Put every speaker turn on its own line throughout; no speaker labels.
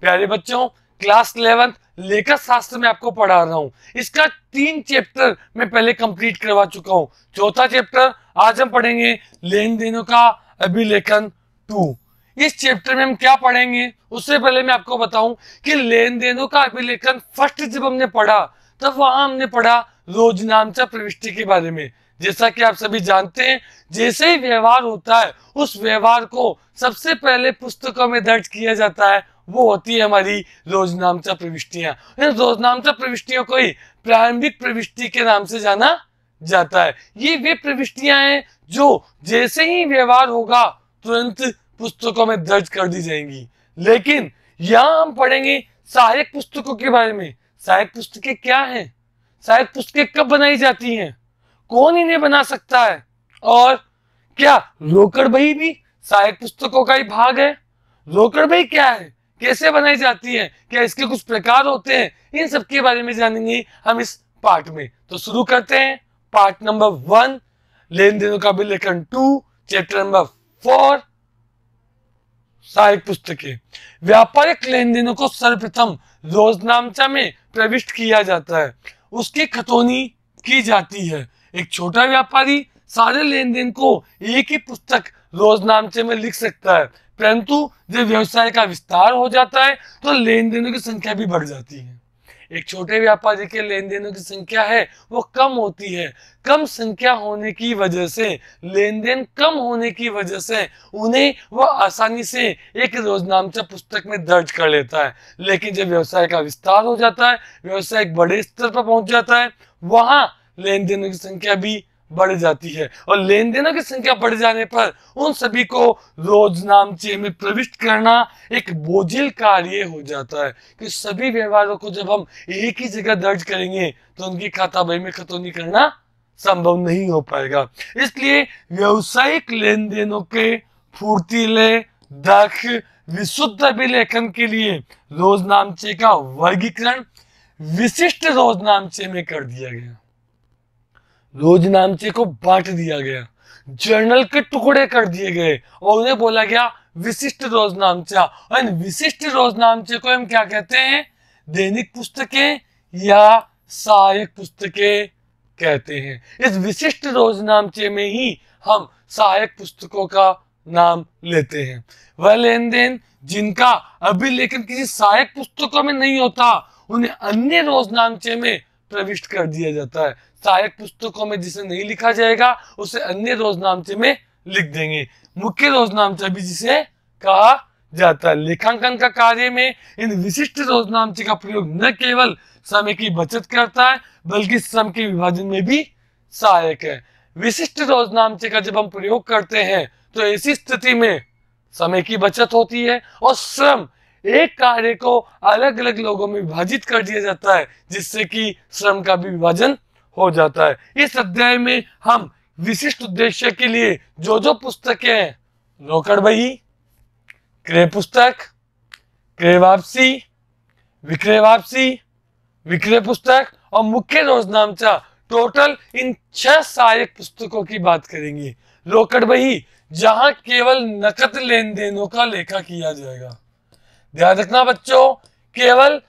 प्यारे बच्चों class eleventh लेखा शास्त्र में आपको पढ़ा रहा हूँ इसका तीन चैप्टर मैं पहले कंप्लीट करवा चुका हूँ चौथा चैप्टर आज हम पढ़ेंगे लेन देनों का अभिलेखन टू इस चैप्टर में हम क्या पढ़ेंगे उससे पहले मैं आपको बताऊं कि लेन देनों का अभिलेखन फर्स्ट जब हमने पढ़ा तब वहां हमने पढ़ा रोजनामचा प्रविष्टि के बारे में जैसा कि आप सभी जानते हैं जैसे ही व्यवहार होता है उस व्यवहार को सबसे पहले पुस्तकों में दर्ज किया जाता है वो होती है हमारी रोजनामचा प्रविष्टियां इन रोजनामचा प्रविष्टियों को ही प्रारंभिक प्रविष्टि के नाम से जाना जाता है ये वे प्रविष्टियां हैं जो जैसे ही व्यवहार होगा तुरंत पुस्तकों में दर्ज कर दी जाएंगी लेकिन यहाँ हम पढ़ेंगे सहायक पुस्तकों के बारे में सहायक पुस्तकें क्या हैं सहायक पुस्तकें कब बनाई जाती हैं कौन इन्हें बना सकता है और क्या रोकड़ बही भी सहायक पुस्तकों का ही भाग है रोकड़ बही क्या है कैसे बनाई जाती है क्या इसके कुछ प्रकार होते हैं इन सब के बारे में जानेंगे हम इस पार्ट में तो शुरू करते हैं पार्ट नंबर वन लेन देनों का अभिलेखन टू चैप्टर नंबर फोर सारी पुस्तकें व्यापारिक लेन देनों को सर्वप्रथम रोजनामचा में प्रविष्ट किया जाता है उसकी खतौनी की जाती है एक छोटा व्यापारी सारे लेन देन को एक ही पुस्तक रोजनामचे में लिख सकता है परंतु जब व्यवसाय का विस्तार हो जाता है तो लेन देनों की संख्या भी बढ़ जाती है एक छोटे व्यापारी के लेन देनों की संख्या है वो कम होती है कम संख्या होने की वजह से लेन देन कम होने की वजह से उन्हें वो आसानी से एक रोजनामचा पुस्तक में दर्ज कर लेता है लेकिन जब व्यवसाय का विस्तार हो जाता है व्यवसाय एक बड़े स्तर पर पहुंच जाता है वहां लेन देनों की संख्या भी बढ़ जाती है और लेन देनों की संख्या बढ़ जाने पर उन सभी को रोज नामचे में प्रविष्ट करना एक बोझिल कार्य हो जाता है कि सभी व्यवहारों को जब हम एक ही जगह दर्ज करेंगे तो उनकी खाताबही में खतौनी करना संभव नहीं हो पाएगा इसलिए व्यवसायिक लेन देनों के फूर्तीले दख विशुद्ध अभिलेखन के लिए रोज नामचे का वर्गीकरण विशिष्ट रोज नामचे में कर दिया गया रोज को बांट दिया गया जर्नल के टुकड़े कर दिए गए और उन्हें बोला गया विशिष्ट रोज नामचा और विशिष्ट रोज नामचे को हम क्या कहते हैं दैनिक पुस्तकें या सहायक पुस्तकें कहते हैं इस विशिष्ट रोज नामचे में ही हम सहायक पुस्तकों का नाम लेते हैं वह लेन देन जिनका लेकिन किसी सहायक पुस्तकों में नहीं होता उन्हें अन्य रोजनामचे में प्रविष्ट कर दिया जाता है सहायक पुस्तकों में जिसे नहीं लिखा जाएगा उसे अन्य रोजनामचे में लिख देंगे मुख्य रोजनामचे भी जिसे कहा जाता है लेखांकन का कार्य में इन विशिष्ट रोजनामचे का प्रयोग न केवल समय की बचत करता है बल्कि श्रम के विभाजन में भी सहायक है विशिष्ट रोजनामचे का जब हम प्रयोग करते हैं तो ऐसी स्थिति में समय की बचत होती है और श्रम एक कार्य को अलग अलग लोगों में विभाजित कर दिया जाता है जिससे कि श्रम का भी विभाजन हो जाता है इस अध्याय में हम विशिष्ट उद्देश्य के लिए जो जो पुस्तकें हैं रोकड़ बही क्रय पुस्तक क्रय वापसी विक्रय वापसी विक्रय पुस्तक और मुख्य रोजनामचा टोटल इन छह सहायक पुस्तकों की बात करेंगे रोकड़ बही जहां केवल नकद लेन देनों का लेखा किया जाएगा ध्यान रखना बच्चों केवल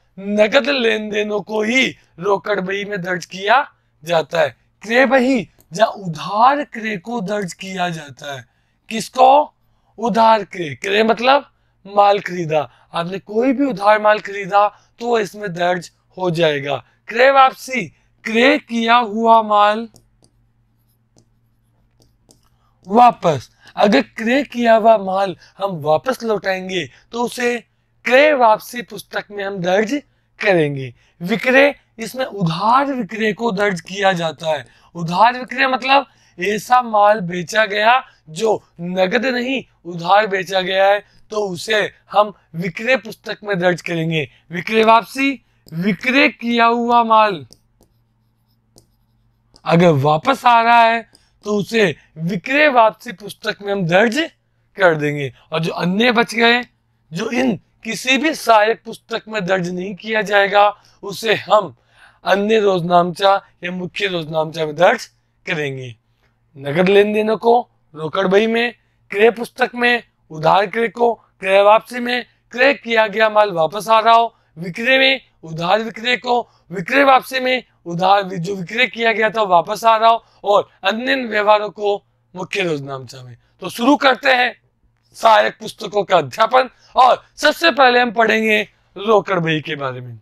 नकद लेन देनों को ही रोकड़ बही में दर्ज किया जाता है क्रय वही जहाँ उधार क्रय को दर्ज किया जाता है किसको उधार क्रय क्रय मतलब माल खरीदा आपने कोई भी उधार माल खरीदा तो इसमें दर्ज हो जाएगा क्रय वापसी क्रय किया हुआ माल वापस अगर क्रय किया हुआ माल हम वापस लौटाएंगे तो उसे क्रय वापसी पुस्तक में हम दर्ज करेंगे विक्रय इसमें उधार विक्रय को दर्ज किया जाता है उधार विक्रय मतलब ऐसा माल बेचा गया जो नगद नहीं उधार बेचा गया है तो उसे हम विक्रय पुस्तक में दर्ज करेंगे विक्रय वापसी विक्रय किया हुआ माल अगर वापस आ रहा है तो उसे विक्रय वापसी पुस्तक में हम दर्ज कर देंगे और जो अन्य बच गए जो इन किसी भी सहायक पुस्तक में दर्ज नहीं किया जाएगा उसे हम अन्य रोजनामचा या मुख्य रोजनामचा में दर्ज करेंगे नगद लेन देनों को रोकड़ बही में क्रय पुस्तक में उधार क्रय को क्रय वापसी में क्रय किया गया माल वापस आ रहा हो विक्रय में उधार विक्रय को विक्रय वापसी में उधार जो विक्रय किया गया था वापस आ रहा हो और अन्य व्यवहारों को मुख्य रोजनामचा में तो शुरू करते हैं सहायक पुस्तकों का अध्यापन और सबसे पहले हम पढ़ेंगे रोकड़ बही के बारे में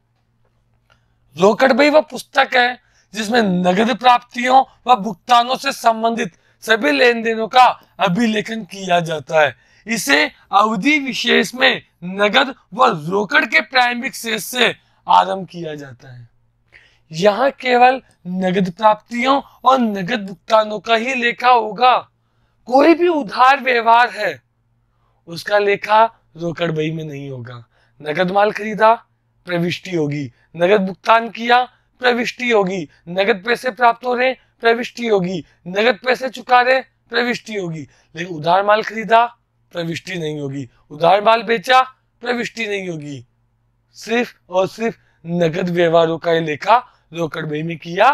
रोकड़ भी वह पुस्तक है जिसमें नगद प्राप्तियों व भुगतानों से संबंधित सभी लेन देनों का अभिलेखन किया जाता है इसे अवधि विशेष में नगद व रोकड़ के प्रारंभिक शेष से आरंभ किया जाता है यहाँ केवल नगद प्राप्तियों और नगद भुगतानों का ही लेखा होगा कोई भी उधार व्यवहार है उसका लेखा रोकड़ बही में नहीं होगा नगद माल खरीदा प्रविष्टि होगी नगद भुगतान किया प्रविष्टि होगी नगद पैसे प्राप्त हो रहे प्रविष्टि होगी नगद पैसे चुका रहे प्रविष्टि होगी लेकिन उधार माल खरीदा प्रविष्टि नहीं होगी उधार माल बेचा प्रविष्टि नहीं होगी सिर्फ और सिर्फ नगद व्यवहारों का लेखा रोकड़बे में किया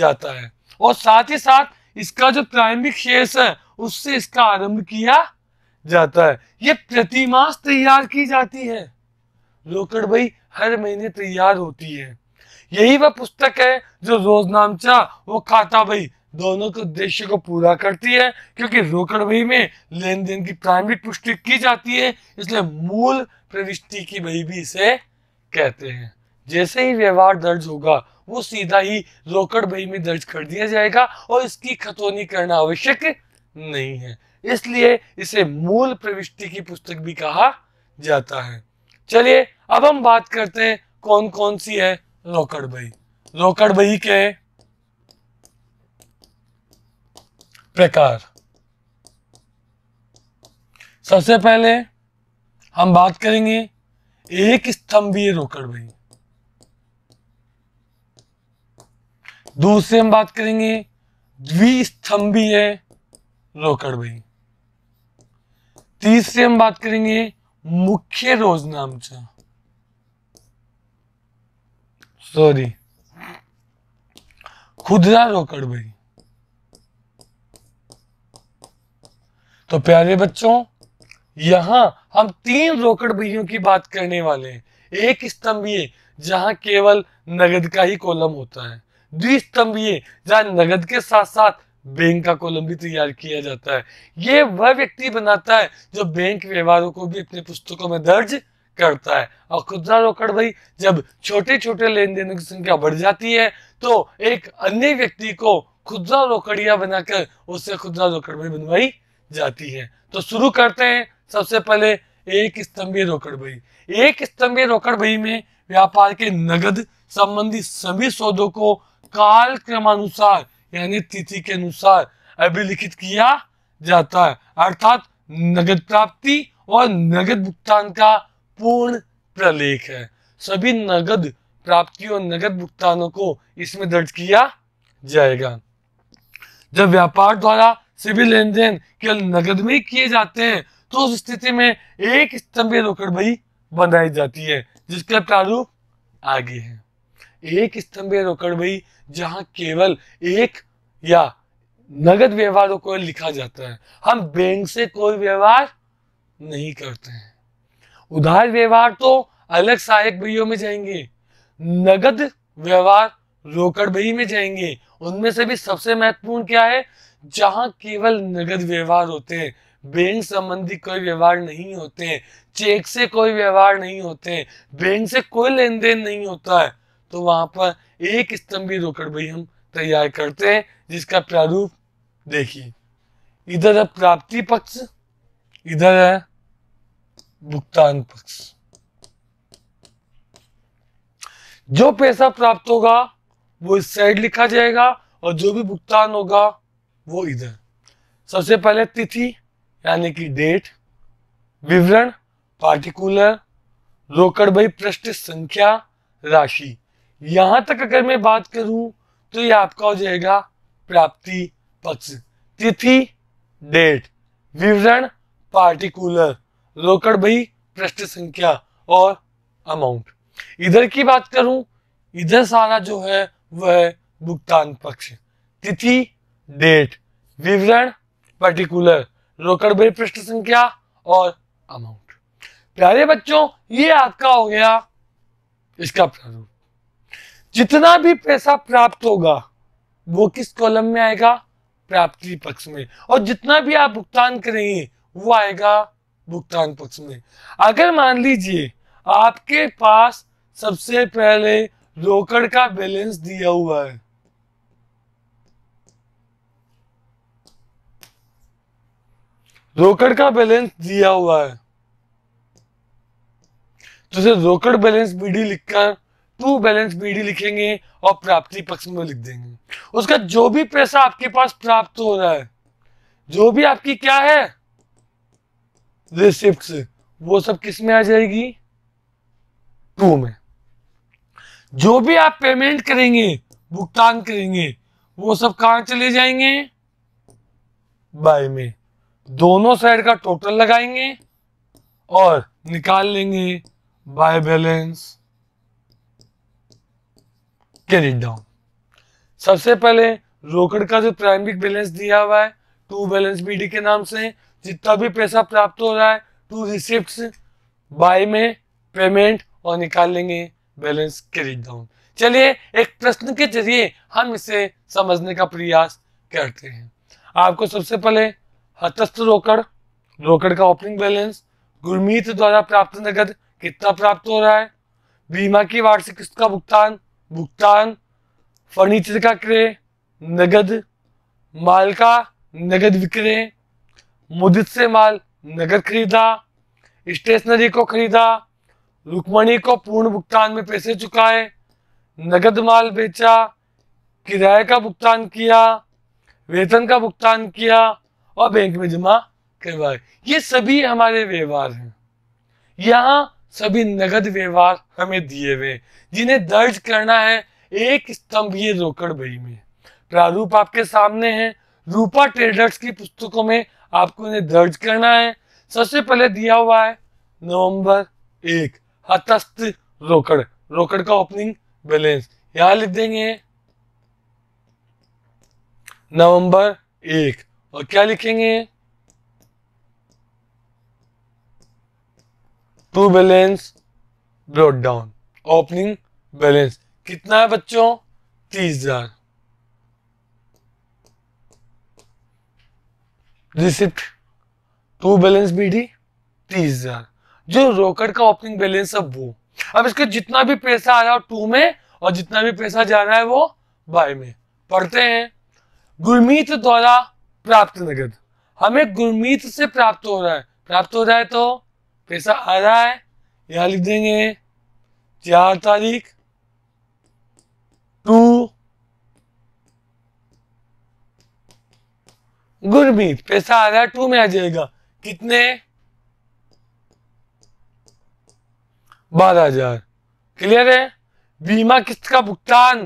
जाता है और साथ ही साथ इसका जो प्रारंभिक शेष है उससे इसका आरंभ किया जाता है ये प्रतिमास तैयार की जाती है भाई हर महीने तैयार होती है यही वह पुस्तक है जो रोज नामचा वो भाई दोनों के उद्देश्य को पूरा करती है क्योंकि रोकड़ भाई में लेन देन की प्रारंभिक पुष्टि की जाती है इसलिए मूल प्रविष्टि की बही भी इसे कहते हैं जैसे ही व्यवहार दर्ज होगा वो सीधा ही रोकड़ बही में दर्ज कर दिया जाएगा और इसकी खतौनी करना आवश्यक नहीं है इसलिए इसे मूल प्रविष्टि की पुस्तक भी कहा जाता है चलिए अब हम बात करते हैं कौन कौन सी है रोकड़ बही रोकड़ बही के प्रकार सबसे पहले हम बात करेंगे एक स्तंभीय रोकड़ बही दूसरे हम बात करेंगे द्विस्तंभीय रोकड़ बही तीसरे हम बात करेंगे मुख्य रोजनामचं सॉरी खुदरा रोकड़ भाई तो प्यारे बच्चों यहां हम तीन रोकड़ भैयों की बात करने वाले हैं एक स्तंभीय जहां केवल नगद का ही कॉलम होता है स्तंभीय जहां नगद के साथ साथ बैंक का कॉलम भी तैयार किया जाता है ये वह व्यक्ति बनाता है जो बैंक व्यवहारों को भी अपनी पुस्तकों में दर्ज करता है और खुदरा रोकड़ भाई जब छोटे छोटे लेन देन की संख्या बढ़ जाती है तो एक अन्य व्यक्ति को खुदरा रोकड़िया बनाकर उससे खुदरा रोकड़ भाई बनवाई जाती है तो शुरू करते हैं सबसे पहले एक स्तंभीय रोकड़ भाई एक स्तंभीय रोकड़ भाई में व्यापार के नगद संबंधी सभी सौदों को काल क्रमानुसार यानी तिथि के अनुसार अभिलिखित किया जाता है अर्थात नगद प्राप्ति और नगद भुगतान का पूर्ण प्रलेख है सभी नगद प्राप्तियों और नगद भुगतानों को इसमें दर्ज किया जाएगा जब व्यापार द्वारा सभी लेन देन केवल नगद में किए जाते हैं तो उस स्थिति में एक स्तंभीय भी बनाई जाती है जिसका प्रारूप आगे है एक स्तंभीय रोकड़बही जहां केवल एक या नगद व्यवहारों को लिखा जाता है हम बैंक से कोई व्यवहार नहीं करते हैं उधार व्यवहार तो अलग सहायक बहियों में जाएंगे नगद व्यवहार रोकड़ बही में जाएंगे उनमें से भी सबसे महत्वपूर्ण क्या है जहां केवल नगद व्यवहार होते हैं बैंक संबंधी कोई व्यवहार नहीं होते हैं चेक से कोई व्यवहार नहीं होते हैं बैंक से कोई लेन देन नहीं होता है तो वहां पर एक स्तंभी रोकड़ बही हम तैयार करते हैं जिसका प्रारूप देखिए इधर है प्राप्ति पक्ष इधर है भुगतान पक्ष जो पैसा प्राप्त होगा वो इस साइड लिखा जाएगा और जो भी भुगतान होगा वो इधर सबसे पहले तिथि यानी कि डेट विवरण पार्टिकुलर रोकड़ भाई पृष्ठ संख्या राशि यहां तक अगर मैं बात करूं तो ये आपका हो जाएगा प्राप्ति पक्ष तिथि डेट विवरण पार्टिकुलर रोकड़ भई पृष्ठ संख्या और अमाउंट इधर की बात करूं इधर सारा जो है वह है भुगतान पक्ष तिथि डेट विवरण पर्टिकुलर रोकड़ भई पृष्ठ संख्या और अमाउंट प्यारे बच्चों ये आपका हो गया इसका प्रारूप जितना भी पैसा प्राप्त होगा वो किस कॉलम में आएगा प्राप्ति पक्ष में और जितना भी आप भुगतान करेंगे वो आएगा भुगतान पक्ष में अगर मान लीजिए आपके पास सबसे पहले रोकड़ का बैलेंस दिया हुआ है रोकड़ का बैलेंस दिया हुआ है तो रोकड़ बैलेंस बीडी लिखकर टू बैलेंस बीडी लिखेंगे और प्राप्ति पक्ष में लिख देंगे उसका जो भी पैसा आपके पास प्राप्त हो रहा है जो भी आपकी क्या है रिसिप्ट वो सब किस में आ जाएगी टू में जो भी आप पेमेंट करेंगे भुगतान करेंगे वो सब कहा चले जाएंगे बाय में दोनों साइड का टोटल लगाएंगे और निकाल लेंगे by balance get it down सबसे पहले रोकड़ का जो प्राइमरी बैलेंस दिया हुआ है टू बैलेंस बीडी के नाम से जितना भी पैसा प्राप्त हो रहा है टू रिसिप्ट बाय में पेमेंट और निकाल लेंगे बैलेंस क्रेडिट डाउन चलिए एक प्रश्न के जरिए हम इसे समझने का प्रयास करते हैं आपको सबसे पहले हतस्थ रोकड़ रोकड़ का ओपनिंग बैलेंस गुरमीत द्वारा प्राप्त नगद कितना प्राप्त हो रहा है बीमा की वार्षिक किस्त का भुगतान भुगतान फर्नीचर का क्रय नगद माल का नगद विक्रय मुदित से माल नगद खरीदा स्टेशनरी को खरीदा रुकमणी को पूर्ण भुगतान में पैसे चुकाए नगद माल बेचा किराए का भुगतान किया वेतन का भुगतान किया और बैंक में जमा करवाए ये सभी हमारे व्यवहार हैं यहाँ सभी नगद व्यवहार हमें दिए हुए जिन्हें दर्ज करना है एक स्तंभीय रोकड़ बही में प्रारूप आपके सामने है रूपा ट्रेडर्स की पुस्तकों में आपको इन्हें दर्ज करना है सबसे पहले दिया हुआ है नवंबर एक हतस्थ रोकड़ रोकड़ का ओपनिंग बैलेंस यहां लिख देंगे नवंबर एक और क्या लिखेंगे to balance brought down opening balance कितना है बच्चों तीस हजार रिसिप्ट टू बैलेंस भी तीस हजार जो रोकड़ का ओपनिंग बैलेंस है वो अब इसके जितना भी पैसा आ रहा है टू में और जितना भी पैसा जा रहा है वो बाय में पढ़ते हैं गुरमीत द्वारा प्राप्त नगद हमें गुरमीत से प्राप्त हो रहा है प्राप्त हो रहा है तो पैसा आ रहा है यहाँ लिख देंगे चार तारीख टू गुरमीत पैसा आ रहा है टू में आ जाएगा कितने बारह हजार क्लियर है बीमा किस्त का भुगतान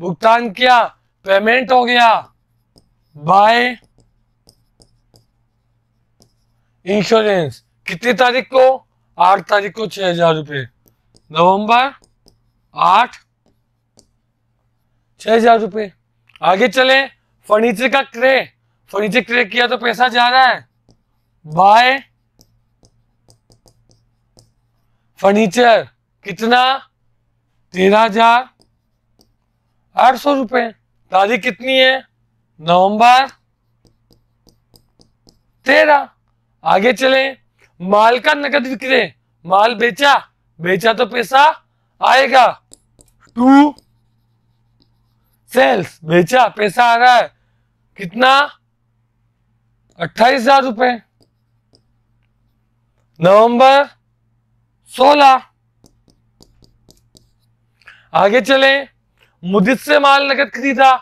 भुगतान किया पेमेंट हो गया बाय इंश्योरेंस कितनी तारीख को आठ तारीख को छह हजार रुपये नवंबर आठ छह हजार रुपये आगे चले फर्नीचर का क्रय फर्नीचर क्रय किया तो पैसा जा रहा है बाय फर्नीचर कितना तेरह हजार आठ सौ रुपये तारीख कितनी है नवंबर तेरह आगे चलें माल का नकद विक्रय माल बेचा बेचा तो पैसा आएगा टू सेल्स बेचा पैसा आ रहा है कितना अट्ठाईस हजार रुपये नवंबर सोलह आगे चले मुदित से माल नकद खरीदा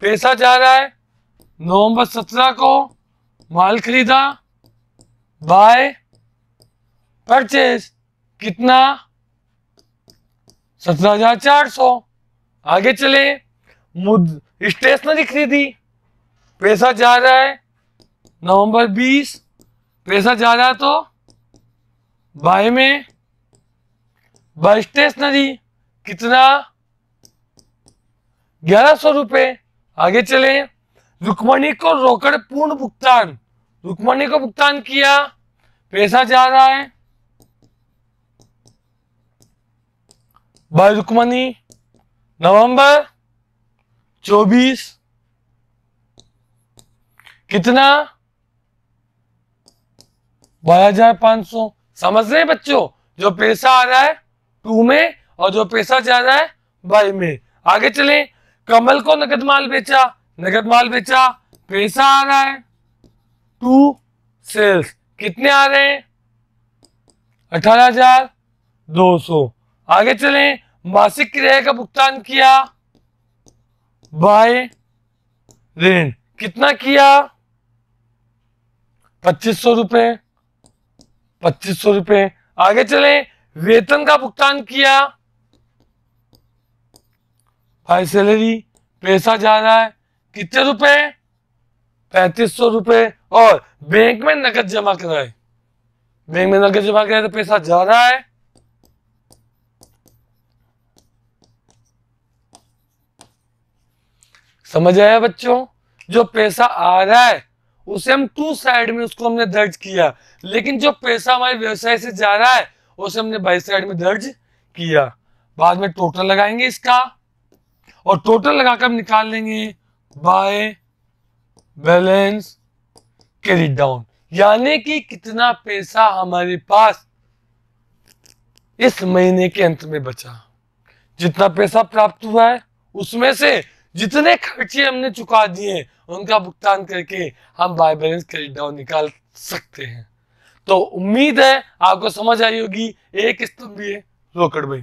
पैसा जा रहा है नवंबर सत्रह को माल खरीदा बाय परचेज कितना सत्रह हजार चार सौ आगे चले मुद स्टेशनरी खरीदी पैसा जा रहा है नवंबर बीस पैसा जा रहा है तो बाय में बाय स्टेशनरी कितना ग्यारह सौ रुपये आगे चले रुक्मणी को रोकड़ पूर्ण भुगतान रुक्मणी को भुगतान किया पैसा जा रहा है बाय नवंबर चौबीस कितना बारह हजार पांच सौ समझ रहे हैं बच्चों जो पैसा आ रहा है टू में और जो पैसा जा रहा है बाई में आगे चले कमल को नगद माल बेचा नगद माल बेचा पैसा आ रहा है टू सेल्स कितने आ रहे हैं अठारह हजार दो सौ आगे चले मासिक किराया का भुगतान किया बाय ऋण कितना किया पच्चीस सौ रुपये पच्चीस सौ रुपये आगे चले वेतन का भुगतान किया बाय सैलरी पैसा जा रहा है कितने रुपए पैंतीस सौ रुपए और बैंक में नकद जमा कराए बैंक में नकद जमा कराए तो पैसा जा रहा है समझ आया बच्चों जो पैसा आ रहा है उसे हम टू साइड में उसको हमने दर्ज किया लेकिन जो पैसा हमारे व्यवसाय से जा रहा है उसे हमने बाई साइड में दर्ज किया बाद में टोटल लगाएंगे इसका और टोटल लगाकर हम निकाल लेंगे बाय बैलेंस कैरी डाउन यानी कि कितना पैसा हमारे पास इस महीने के अंत में बचा जितना पैसा प्राप्त हुआ है उसमें से जितने खर्चे हमने चुका दिए उनका भुगतान करके हम बाय बैलेंस क्रेडिट डाउन निकाल सकते हैं तो उम्मीद है आपको समझ आई होगी एक स्तंभीय रोकड़बई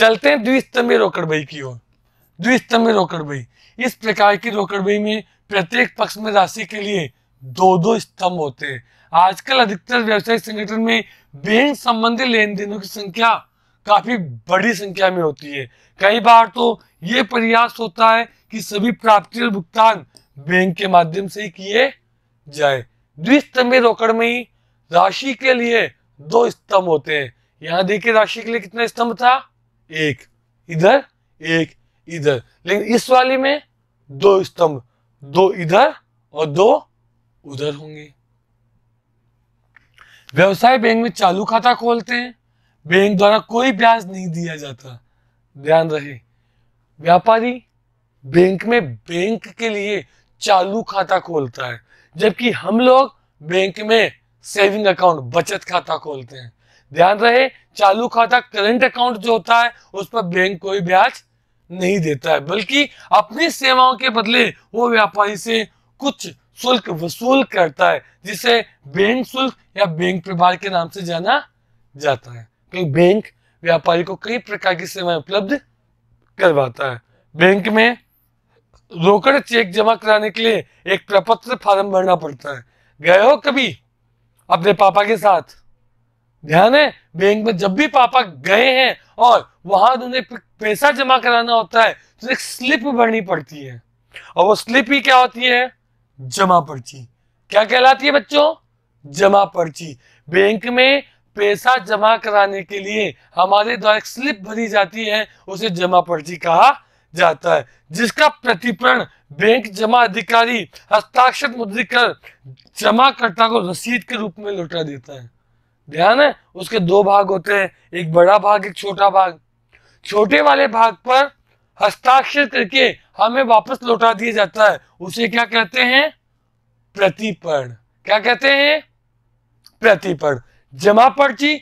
चलते हैं द्विस्तंभीय रोकड़बई की ओर द्विस्तंभीय रोकड़बई इस प्रकार की रोकड़बई में प्रत्येक पक्ष में राशि के लिए दो दो स्तंभ होते हैं आजकल अधिकतर व्यवसायिक संगठन में बैंक संबंधी लेन देनों की संख्या काफी बड़ी संख्या में होती है कई बार तो ये प्रयास होता है कि सभी प्राप्ति और भुगतान बैंक के माध्यम से ही किए जाए द्विस्तंभीय रोकड़ में ही राशि के लिए दो स्तंभ होते हैं यहाँ देखिए राशि के लिए कितना स्तंभ था एक इधर एक इधर लेकिन इस वाली में दो स्तंभ दो इधर और दो उधर होंगे व्यवसाय बैंक में चालू खाता खोलते हैं बैंक द्वारा कोई ब्याज नहीं दिया जाता ध्यान रहे व्यापारी बैंक में बैंक के लिए चालू खाता खोलता है जबकि हम लोग बैंक में सेविंग अकाउंट बचत खाता खोलते हैं ध्यान रहे चालू खाता करंट अकाउंट जो होता है उस पर बैंक कोई ब्याज नहीं देता है बल्कि अपनी सेवाओं के बदले वो व्यापारी से कुछ शुल्क वसूल करता है जिसे बैंक शुल्क या बैंक प्रभार के नाम से जाना जाता है क्योंकि बैंक व्यापारी को कई प्रकार की सेवाएं उपलब्ध करवाता है बैंक में रोकड़ चेक जमा कराने के लिए एक प्रपत्र फार्म भरना पड़ता है गए हो कभी अपने पापा के साथ ध्यान है बैंक में जब भी पापा गए हैं और वहां उन्हें पैसा जमा कराना होता है तो एक स्लिप भरनी पड़ती है और वो स्लिप ही क्या होती है जमा पर्ची क्या कहलाती है बच्चों जमा पर्ची बैंक में पैसा जमा कराने के लिए हमारे द्वारा एक स्लिप भरी जाती है उसे जमा पर्ची कहा जाता है जिसका प्रतिपरण बैंक जमा अधिकारी हस्ताक्षर मुद्रित कर जमाकर्ता को रसीद के रूप में लौटा देता है ध्यान है उसके दो भाग होते हैं एक बड़ा भाग एक छोटा भाग छोटे वाले भाग पर हस्ताक्षर करके हमें वापस लौटा दिया जाता है उसे क्या कहते हैं प्रतिपण क्या कहते हैं प्रतिपण जमा पर्ची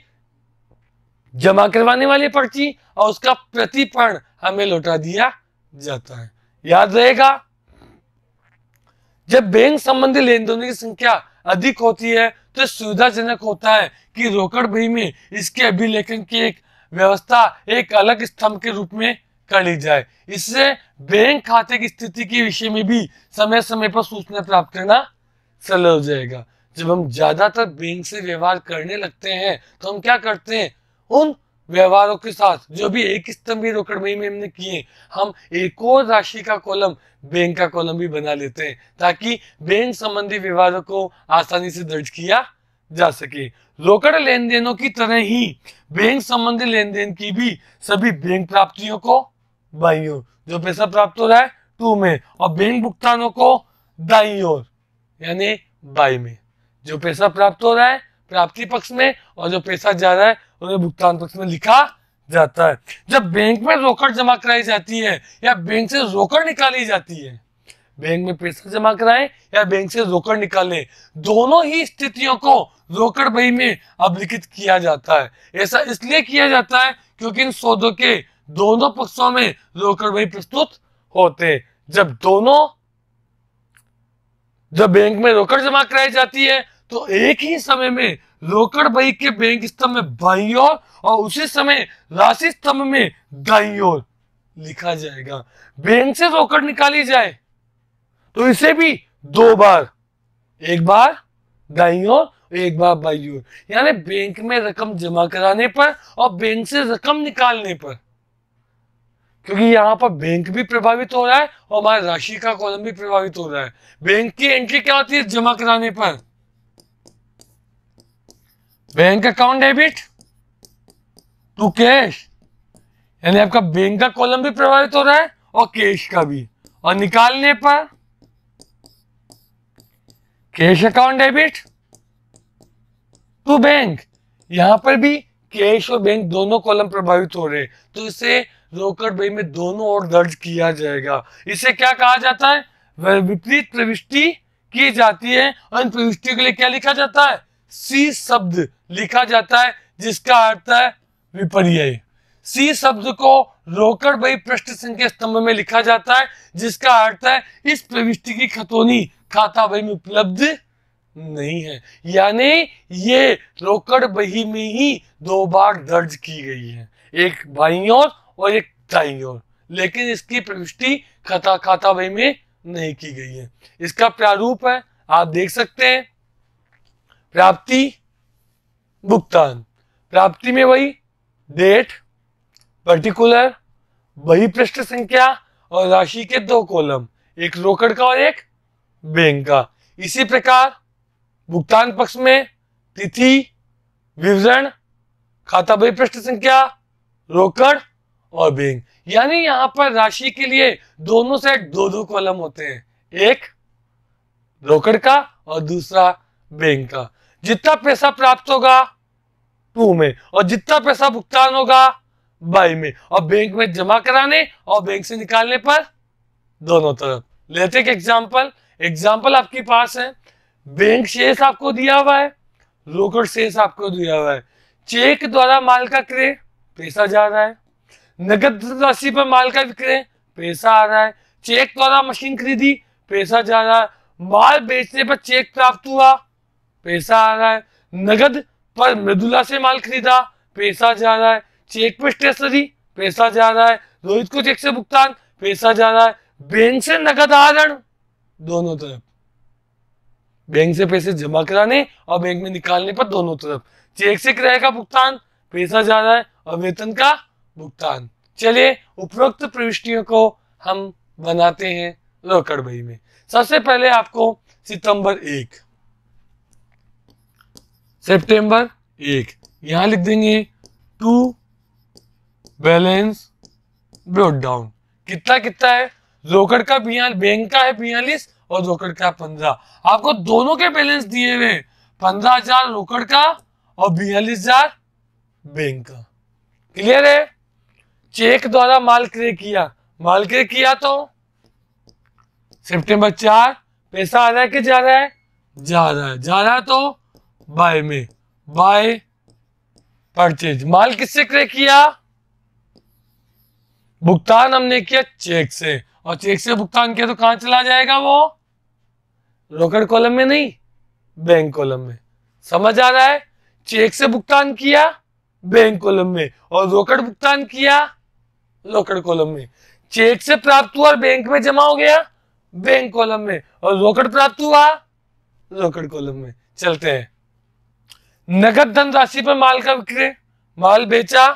जमा करवाने वाली पर्ची और उसका प्रतिपण हमें लौटा दिया जाता है याद रहेगा जब बैंक संबंधी लेन देन की संख्या अधिक होती है तो सुविधाजनक होता है कि रोकड़ भी में इसके अभिलेखन की एक व्यवस्था एक अलग स्तंभ के रूप में कर ली जाए इससे बैंक खाते की स्थिति के विषय में भी समय समय पर सूचना प्राप्त करना सरल हो जाएगा जब हम ज्यादातर बैंक से व्यवहार करने लगते हैं तो हम क्या करते हैं उन व्यवहारों के साथ जो भी एक स्तंभी रोकड़मई में हमने किए हम एक और राशि का कॉलम बैंक का कॉलम भी बना लेते हैं ताकि बैंक संबंधी व्यवहारों को आसानी से दर्ज किया जा सके रोकड़ लेन देनों की तरह ही बैंक संबंधी लेन देन की भी सभी बैंक प्राप्तियों को बाई जो पैसा प्राप्त हो रहा है टू में और बैंक भुगतानों को दाई ओर यानी बाई में जो पैसा प्राप्त हो रहा है प्राप्ति पक्ष में और जो पैसा जा रहा है उन्हें भुगतान पक्ष में लिखा जाता है जब बैंक में रोकड़ जमा कराई जाती है या बैंक से रोकड़ निकाली जाती है बैंक में पैसा जमा कराए या बैंक से रोकड़ निकाले दोनों ही स्थितियों को रोकड़ बही में अभिलिखित किया जाता है ऐसा इसलिए किया जाता है क्योंकि इन सौदों के दोनों पक्षों में रोकड़ बही प्रस्तुत होते जब दोनों जब बैंक में रोकड़ जमा कराई जाती है तो एक ही समय में रोकड़ बई के बैंक स्तंभ में बाई और, और उसी समय राशि स्तंभ में गाई और लिखा जाएगा बैंक से रोकड़ निकाली जाए तो इसे भी दो बार एक बार गाई और एक बार बाई और यानी बैंक में रकम जमा कराने पर और बैंक से रकम निकालने पर क्योंकि यहाँ पर बैंक भी प्रभावित हो रहा है और हमारे राशि का कॉलम भी प्रभावित हो रहा है बैंक की एंट्री क्या होती है जमा कराने पर bank account debit to cash यानी आपका बैंक का कॉलम भी प्रभावित हो रहा है और कैश का भी और निकालने पर cash account debit to bank यहां पर भी कैश और बैंक दोनों कॉलम प्रभावित हो रहे हैं तो इसे रोकड़ बई में दोनों और दर्ज किया जाएगा इसे क्या कहा जाता है विपरीत प्रविष्टि की जाती है और इन प्रविष्टियों के लिए क्या लिखा जाता है सी शब्द लिखा जाता है जिसका अर्थ है विपर्य सी शब्द को रोकड़ भाई पृष्ठ संख्या स्तंभ में लिखा जाता है जिसका अर्थ है इस प्रविष्टि की खतौनी खाता भाई में उपलब्ध नहीं है यानी ये रोकड़ बही में ही दो बार दर्ज की गई है एक बाई और, और एक दाई और लेकिन इसकी प्रविष्टि खता खाता बही में नहीं की गई है इसका प्रारूप है आप देख सकते हैं प्राप्ति भुगतान प्राप्ति में वही डेट पर्टिकुलर वही पृष्ठ संख्या और राशि के दो कॉलम एक रोकड़ का और एक बैंक का इसी प्रकार भुगतान पक्ष में तिथि विवरण खाता बही पृष्ठ संख्या रोकड़ और बैंक यानी यहां पर राशि के लिए दोनों सेट दो दो कॉलम होते हैं एक रोकड़ का और दूसरा बैंक का जितना पैसा प्राप्त होगा टू में और जितना पैसा भुगतान होगा बाई में और बैंक में जमा कराने और बैंक से निकालने पर दोनों तरफ लेते एग्जाम्पल एग्जाम्पल आपके पास है बैंक शेष आपको दिया हुआ है रोकड़ शेष आपको दिया हुआ है चेक द्वारा माल का क्रय पैसा जा रहा है नगद राशि पर माल का विक्रय पैसा आ रहा है चेक द्वारा मशीन खरीदी पैसा जा रहा है माल बेचने पर चेक प्राप्त हुआ पैसा आ रहा है नगद पर मृदुला से माल खरीदा पैसा जा रहा है चेक पे स्टेशनरी पैसा जा रहा है रोहित को चेक से भुगतान पैसा जा रहा है बैंक से नगद आरण दोनों तरफ बैंक से पैसे जमा कराने और बैंक में निकालने पर दोनों तरफ चेक से किराए का भुगतान पैसा जा रहा है और वेतन का भुगतान चलिए उपरोक्त प्रविष्टियों को हम बनाते हैं रोकड़बई में सबसे पहले आपको सितंबर एक सितंबर एक यहां लिख देंगे टू बैलेंस ब्रोड डाउन कितना कितना है रोकड़ का बैंक का है बयालीस और रोकड़ का पंद्रह आपको दोनों के बैलेंस दिए हुए पंद्रह हजार रोकड़ का और बयालीस हजार बैंक का क्लियर है चेक द्वारा माल क्रय किया माल क्रय किया तो सितंबर चार पैसा आ रहा है कि जा रहा है जा रहा है जा रहा है तो बाय में बाय परचेज माल किससे क्रय किया भुगतान हमने किया चेक से और चेक से भुगतान किया तो कहां चला जाएगा वो रोकड़ कॉलम में नहीं बैंक कॉलम में समझ आ रहा है चेक से भुगतान किया बैंक कॉलम में और रोकड़ भुगतान किया रोकड़ कॉलम में चेक से प्राप्त हुआ और बैंक में जमा हो गया बैंक कॉलम में और रोकड़ प्राप्त हुआ रोकड़ कॉलम में चलते हैं नगद धन राशि पर माल का विक्रय माल बेचा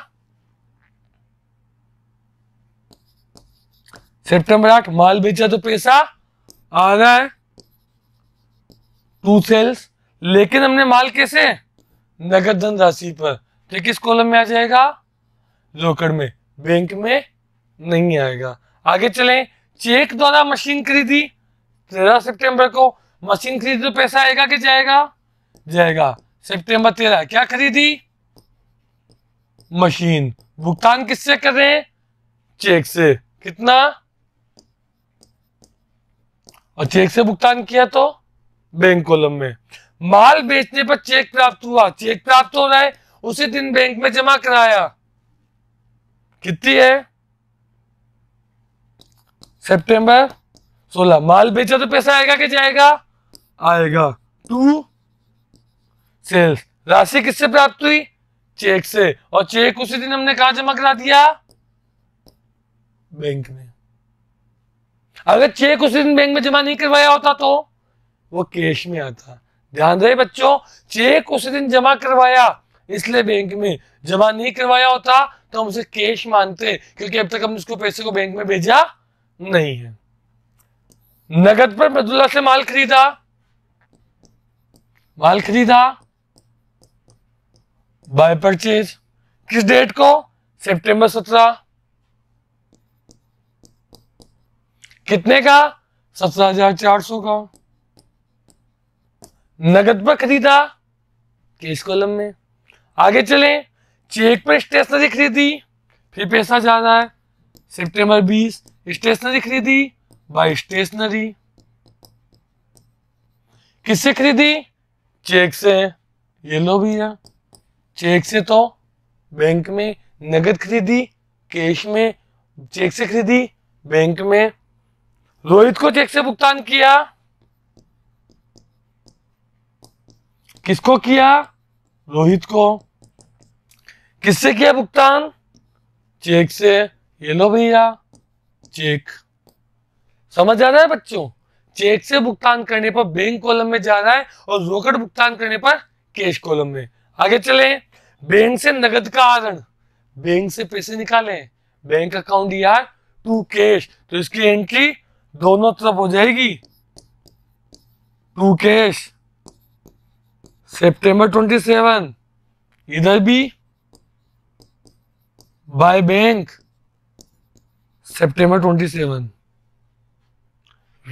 सितंबर आठ माल बेचा तो पैसा आ रहा है टू सेल्स लेकिन हमने माल कैसे नगद धन राशि पर तो किस कॉलम में आ जाएगा रोकड़ में बैंक में नहीं आएगा आगे चले चेक द्वारा मशीन खरीदी तेरह सितंबर को मशीन खरीदी तो पैसा आएगा कि जाएगा जाएगा सितंबर तेरह क्या खरीदी मशीन भुगतान किससे कर रहे हैं चेक से कितना और चेक से भुगतान किया तो बैंक कॉलम में माल बेचने पर चेक प्राप्त हुआ चेक प्राप्त हो रहा है उसी दिन बैंक में जमा कराया कितनी है सितंबर सोलह माल बेचा तो पैसा आएगा कि जाएगा आएगा टू सेल्स राशि किससे प्राप्त हुई चेक से और चेक उसी दिन हमने कहा जमा करा दिया बैंक में अगर चेक उसी दिन बैंक में जमा नहीं करवाया होता तो वो कैश में आता ध्यान रहे बच्चों चेक उसी दिन जमा करवाया इसलिए बैंक में जमा नहीं करवाया होता तो हम उसे कैश मानते क्योंकि अब तक हमने उसको पैसे को बैंक में भेजा नहीं है नगद पर मृदुल्ला से माल खरीदा माल खरीदा बाय परचेज किस डेट को सितंबर 17 कितने का 17,400 का नगद पर खरीदा केस कॉलम में आगे चले चेक पर स्टेशनरी खरीदी फिर पैसा जा रहा है सितंबर 20 स्टेशनरी खरीदी बाय स्टेशनरी किससे खरीदी चेक से ये लो है चेक से तो बैंक में नगद खरीदी कैश में चेक से खरीदी बैंक में रोहित को चेक से भुगतान किया किसको किया रोहित को किससे किया भुगतान चेक से ये लो भैया चेक समझ आ रहा है बच्चों चेक से भुगतान करने पर बैंक कॉलम में जा रहा है और रोकड़ भुगतान करने पर कैश कॉलम में आगे चले बैंक से नगद का आरण बैंक से पैसे निकाले बैंक अकाउंट यार टू कैश तो इसकी एंट्री दोनों तरफ हो जाएगी टू कैश ट्वेंटी सेवन इधर भी बाय बैंक ट्वेंटी सेवन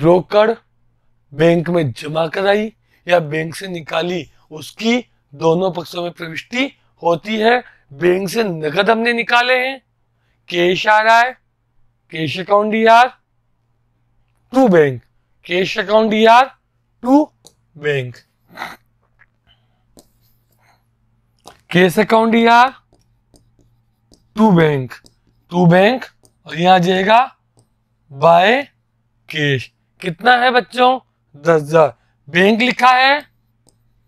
रोकड़ बैंक में जमा कराई या बैंक से निकाली उसकी दोनों पक्षों में प्रविष्टि होती है बैंक से नकद हमने निकाले हैं कैश आ रहा है cash account D R to bank cash account D R to bank cash account D R to bank to bank और यहां जाएगा बाय कैश कितना है बच्चों दस हजार बैंक लिखा है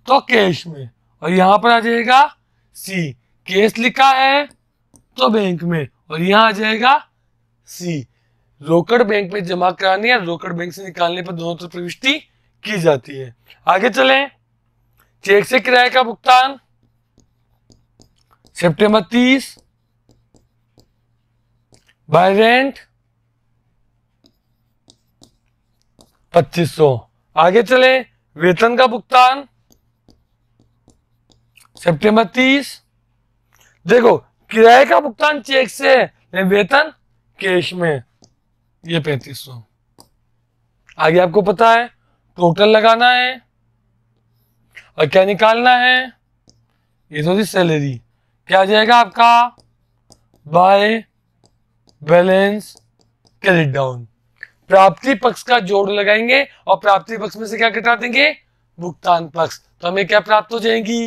तो कैश में और यहाँ पर आ जाएगा सी केस लिखा है तो बैंक में और यहाँ आ जाएगा सी रोकड़ बैंक में जमा करानी है रोकड़ बैंक से निकालने पर दोनों तरफ प्रविष्टि की जाती है आगे चले चेक से किराए का भुगतान सितंबर 30 बाय रेंट 2500 आगे चले वेतन का भुगतान सितंबर तीस देखो किराए का भुगतान चेक से वेतन कैश में ये पैंतीस सौ आगे आपको पता है टोटल लगाना है और क्या निकालना है ये तो थी सैलरी क्या आ जाएगा आपका बाय बैलेंस क्रेडिट डाउन प्राप्ति पक्ष का जोड़ लगाएंगे और प्राप्ति पक्ष में से क्या कटा देंगे भुगतान पक्ष तो हमें क्या प्राप्त हो जाएगी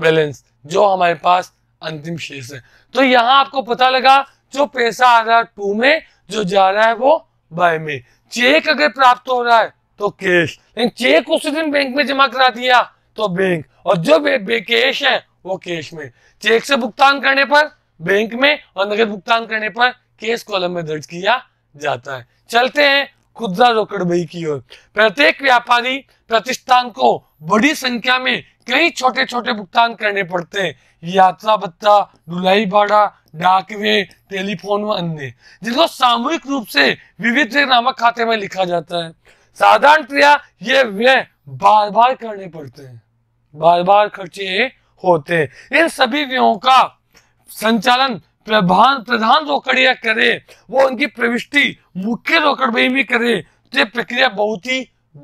बैलेंस जो हमारे पास अंतिम शेष है तो यहाँ आपको पता लगा जो पैसा आ रहा है टू में जो जा रहा है वो बाय में चेक अगर प्राप्त हो रहा है तो कैश लेकिन चेक उसी दिन बैंक में जमा करा दिया तो बैंक और जो बे, कैश है वो कैश में चेक से भुगतान करने पर बैंक में और नगद भुगतान करने पर केस कॉलम में दर्ज किया जाता है चलते हैं खुदरा रोकड़ बही की ओर प्रत्येक व्यापारी प्रतिष्ठान को बड़ी संख्या में कई छोटे छोटे भुगतान करने पड़ते हैं यात्रा भत्ता धुलाई भाड़ा डाकवे टेलीफोन व अन्य जिनको सामूहिक रूप से विविध नामक खाते में लिखा जाता है साधारण क्रिया ये व्यय बार बार करने पड़ते हैं बार बार खर्चे होते हैं इन सभी व्ययों का संचालन प्रधान प्रधान रोकड़िया करे वो उनकी प्रविष्टि मुख्य रोकड़ में भी करे तो प्रक्रिया बहुत ही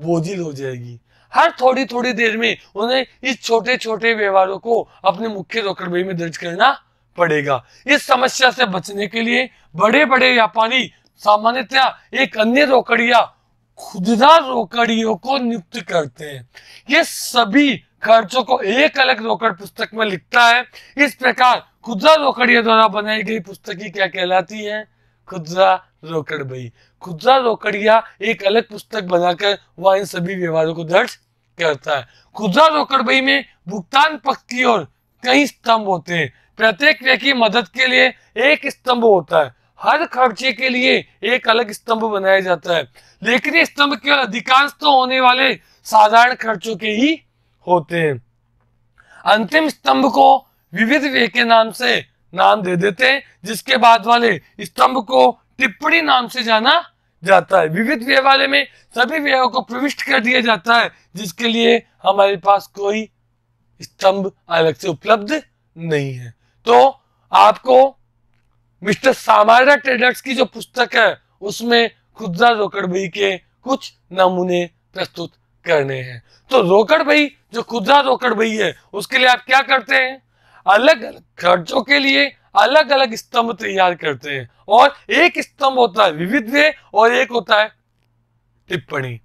बोझिल हो जाएगी हर थोड़ी थोड़ी देर में उन्हें इस छोटे छोटे व्यवहारों को अपने मुख्य रोकड़बई में दर्ज करना पड़ेगा इस समस्या से बचने के लिए बड़े बड़े व्यापारी सामान्यतः एक अन्य रोकड़िया खुदरा रोकड़ियों को नियुक्त करते हैं ये सभी खर्चों को एक अलग रोकड़ पुस्तक में लिखता है इस प्रकार खुदरा रोकड़िया द्वारा बनाई गई पुस्तक क्या कहलाती है खुदरा रोकड़ बई खुदरा रोकड़िया एक अलग पुस्तक बनाकर वह इन सभी व्यवहारों को दर्ज करता है खुदरा रोकड़बई में भुगतान पक्ष की ओर कई स्तंभ होते हैं प्रत्येक व्यक्ति मदद के लिए एक स्तंभ होता है हर खर्चे के लिए एक अलग स्तंभ बनाया जाता है लेकिन ये स्तंभ केवल अधिकांश तो होने वाले साधारण खर्चों के ही होते हैं अंतिम स्तंभ को विविध व्यय के नाम से नाम दे देते हैं जिसके बाद वाले स्तंभ को टिप्पणी नाम से जाना जाता है विविध व्यय वाले में सभी व्ययों को प्रविष्ट कर दिया जाता है जिसके लिए हमारे पास कोई स्तंभ अलग से उपलब्ध नहीं है तो आपको मिस्टर सामारा ट्रेडर्स की जो पुस्तक है उसमें खुदरा रोकड़ भाई के कुछ नमूने प्रस्तुत करने हैं तो रोकड़ भाई जो खुदरा रोकड़ भाई है उसके लिए आप क्या करते हैं अलग अलग खर्चों के लिए अलग अलग स्तंभ तैयार तो करते हैं और एक स्तंभ होता है विविध्य और एक होता है टिप्पणी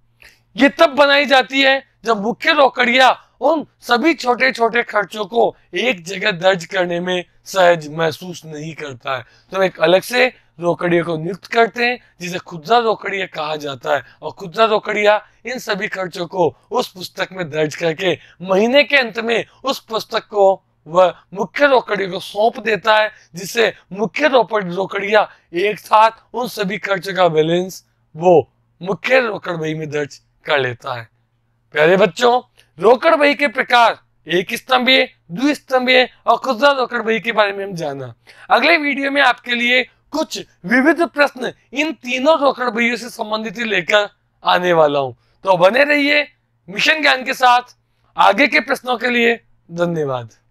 ये तब बनाई जाती है जब मुख्य रोकड़िया उन सभी छोटे छोटे खर्चों को एक जगह दर्ज करने में सहज महसूस नहीं करता है तो एक अलग से रोकड़िया को नियुक्त करते हैं जिसे खुदरा रोकड़िया कहा जाता है और खुदरा रोकड़िया इन सभी खर्चों को उस पुस्तक में दर्ज करके महीने के अंत में उस पुस्तक को वह मुख्य रोकड़ी को सौंप देता है जिससे मुख्य रोकड़ रोकड़िया एक साथ उन सभी खर्च का बैलेंस वो मुख्य रोकड़ बही में दर्ज कर लेता है प्यारे बच्चों बही के प्रकार एक स्तंभीय द्विस्तंभीय और रोकड़ बही के बारे में हम जाना अगले वीडियो में आपके लिए कुछ विविध प्रश्न इन तीनों रोकड़ बहियों से संबंधित लेकर आने वाला हूं तो बने रहिए मिशन ज्ञान के साथ आगे के प्रश्नों के लिए धन्यवाद